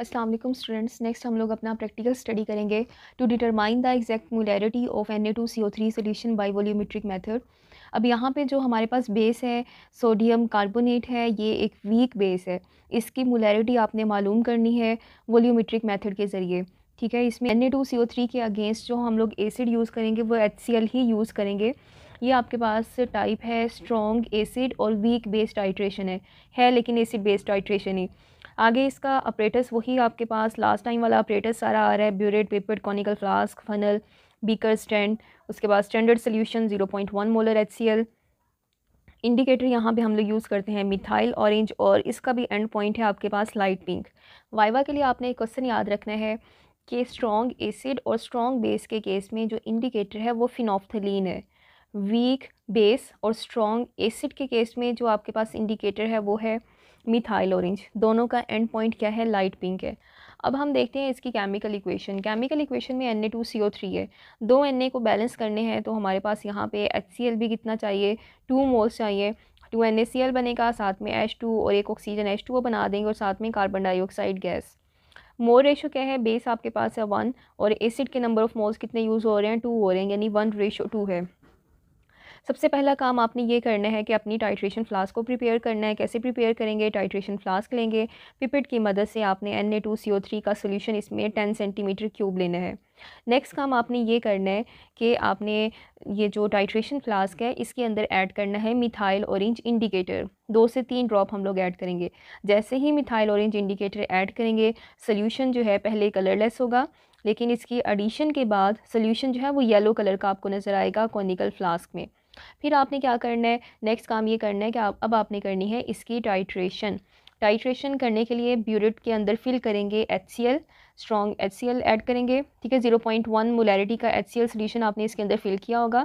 अस्सलाम वालेकुम students next हम लोग अपना प्रैक्टिकल स्टडी करेंगे to determine the exact molarity of N A two C O three solution by volumetric method अब यहाँ पे जो हमारे पास बेस है सोडियम कार्बोनेट है ये एक वीक बेस है इसकी मोलैरिटी आपने मालूम करनी है वोल्यूमेट्रिक मैथड के ज़रिए ठीक है इसमें N A two C O three के अगेंस्ट जो हम लोग एसिड यूज़ करेंगे वो एच सी एल ही यूज़ करेंगे ये आपके पास टाइप है स्ट्रॉन्ग एसिड और वीक बेस्ड टाइट्रेशन है है लेकिन एसिड बेस्ड टाइट्रेशन ही आगे इसका अप्रेटस वही आपके पास लास्ट टाइम वाला अप्रेटस सारा आ रहा है burette paper conical flask funnel beaker stand उसके बाद standard solution zero point one molar H C L indicator यहाँ पे हम लोग यूज़ करते हैं मिथाइल ऑरेंज और इसका भी एंड पॉइंट है आपके पास लाइट पिंक वाइवा के लिए आपने एक क्वेश्चन याद रखना है कि स्ट्रॉन्ग एसिड और स्ट्रॉन्ग बेस के केस में जो इंडिकेटर है वो फिनोफ्थलिन है वीक बेस और स्ट्रॉन्ग एसिड के केस में जो आपके पास इंडिकेटर है वो है मिथाइल ऑरेंज दोनों का एंड पॉइंट क्या है लाइट पिंक है अब हम देखते हैं इसकी केमिकल इक्वेशन केमिकल इक्वेशन में N A two C O three है दो एन ए को बैलेंस करने हैं तो हमारे पास यहाँ पे एच सी एल भी कितना चाहिए टू मोल्स चाहिए two N A C L बनेगा साथ में एच टू और एक ऑक्सीजन एच टू वो बना देंगे और साथ में carbon dioxide gas mole ratio क्या है बेस आपके पास है वन और एसिड के नंबर ऑफ मोल्स कितने यूज़ हो रहे हैं टू हो रहे हैं यानी वन रेशो टू है सबसे पहला काम आपने ये करना है कि अपनी टाइट्रेशन फ्लास्क को प्रिपेयर करना है कैसे प्रिपेयर करेंगे टाइट्रेशन फ्लास्क लेंगे पिपिट की मदद से आपने N A two C O three का सोल्यूशन इसमें टेन सेंटीमीटर क्यूब लेना है नेक्स्ट काम आपने ये करना है कि आपने ये जो टाइट्रेशन फ्लास्क है इसके अंदर ऐड करना है मिथाइल ऑरेंज इंडिकेटर दो से तीन ड्रॉप हम लोग ऐड करेंगे जैसे ही मिथाइल ऑरेंज इंडिकेटर ऐड करेंगे सोल्यूशन जो है पहले कलरलेस होगा लेकिन इसकी एडिशन के बाद सोल्यूशन जो है वो येलो कलर का आपको नज़र आएगा कॉनिकल फ्लास्क में फिर आपने क्या करना है नेक्स्ट काम ये करना है कि आप अब आपने करनी है इसकी टाइट्रेशन टाइट्रेशन करने के लिए ब्यूरेट के अंदर फिल करेंगे H strong H C L add करेंगे ठीक है ज़ीरो पॉइंट वन मोलैरिटी का एच सी एल सोल्यूशन आपने इसके अंदर फिल किया होगा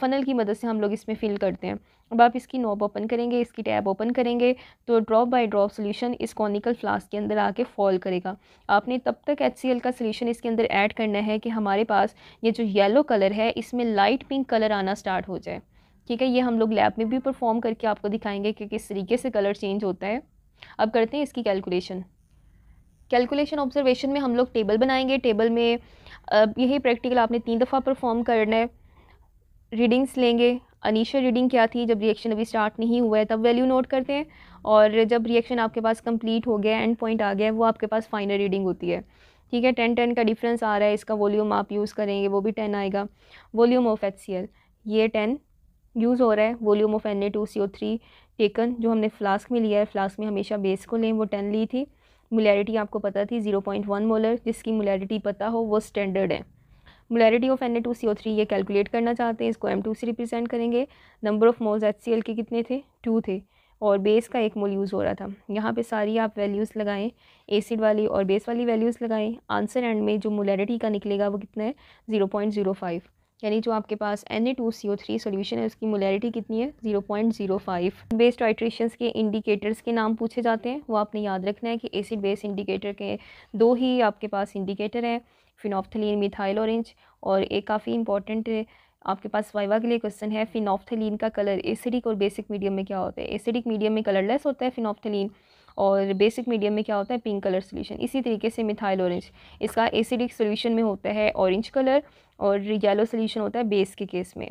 फ़नल की मदद से हम लोग इसमें फिल करते हैं अब आप इसकी नॉब ओपन करेंगे इसकी टैब ओपन करेंगे तो ड्रॉप बाय ड्रॉप सॉल्यूशन इस कॉनिकल फ्लास्क के अंदर आके फॉल करेगा आपने तब तक एच सी एल का सोल्यूशन इसके अंदर ऐड करना है कि हमारे पास ये जो येलो कलर है इसमें लाइट पिंक कलर आना स्टार्ट हो जाए ठीक है ये हम लोग लैब में भी परफॉर्म करके आपको दिखाएंगे कि किस तरीके से कलर चेंज होता है अब करते हैं इसकी कैलकुलेशन कैलकुलेशन ऑब्जर्वेशन में हम लोग टेबल बनाएंगे टेबल में यही प्रैक्टिकल आपने तीन दफ़ा परफॉर्म करना है रीडिंग्स लेंगे अनिशियल रीडिंग क्या थी जब रिएक्शन अभी स्टार्ट नहीं हुआ है तब वैल्यू नोट करते हैं और जब रिएक्शन आपके पास कंप्लीट हो गया एंड पॉइंट आ गया वो आपके पास फाइनल रीडिंग होती है ठीक है टेन टेन का डिफरेंस आ रहा है इसका वॉल्यूम आप यूज़ करेंगे वो भी टेन आएगा वॉल्यूम ऑफ एच ये टेन यूज़ हो रहा है volume of N A two C O three taken जो हमने फ्लास्क में लिया है फ्लास्क में हमेशा बेस को लें वो टेन ली थी मुलैरिटी आपको पता थी 0.1 मोलर जिसकी मुलैरिटी पता हो वो स्टैंडर्ड है मुलैरिटी ऑफ एन थ्री ये कैलकुलेट करना चाहते हैं इसको एम टू से रिप्रेजेंट करेंगे नंबर ऑफ़ मोल्स एच के कितने थे टू थे और बेस का एक मोल यूज़ हो रहा था यहाँ पे सारी आप वैल्यूज़ लगाएं एसिड वाली और बेस वाली वैल्यूज़ लगाएं आंसर एंड में जो मोलैरिटी का निकलेगा वो कितना है ज़ीरो पॉइंट ज़ीरो फाइव यानी जो आपके पास N A two C O three solution है उसकी मोलैरिटी कितनी है zero point zero five based titrations के इंडिकेटर्स के नाम पूछे जाते हैं वो आपने याद रखना है कि एसिड बेस इंडिकेटर के दो ही आपके पास इंडिकेटर हैं फिनोफ्थलिन मिथाइल ऑरेंज और एक काफ़ी इंपॉर्टेंट आपके पास वाइवा के लिए क्वेश्चन है फिनोफ्थलिन का कलर एसिडिक और बेसिक मीडियम में क्या होता है एसिडिक मीडियम में कलरलेस होता है फिनोफ्थलिन और बेसिक मीडियम में क्या होता है पिंक कलर सोल्यूशन इसी तरीके से मिथाइल ऑरेंज इसका एसिडिक सोल्यूशन में होता है ऑरेंज कलर और येलो सोल्यूशन होता है बेस के केस में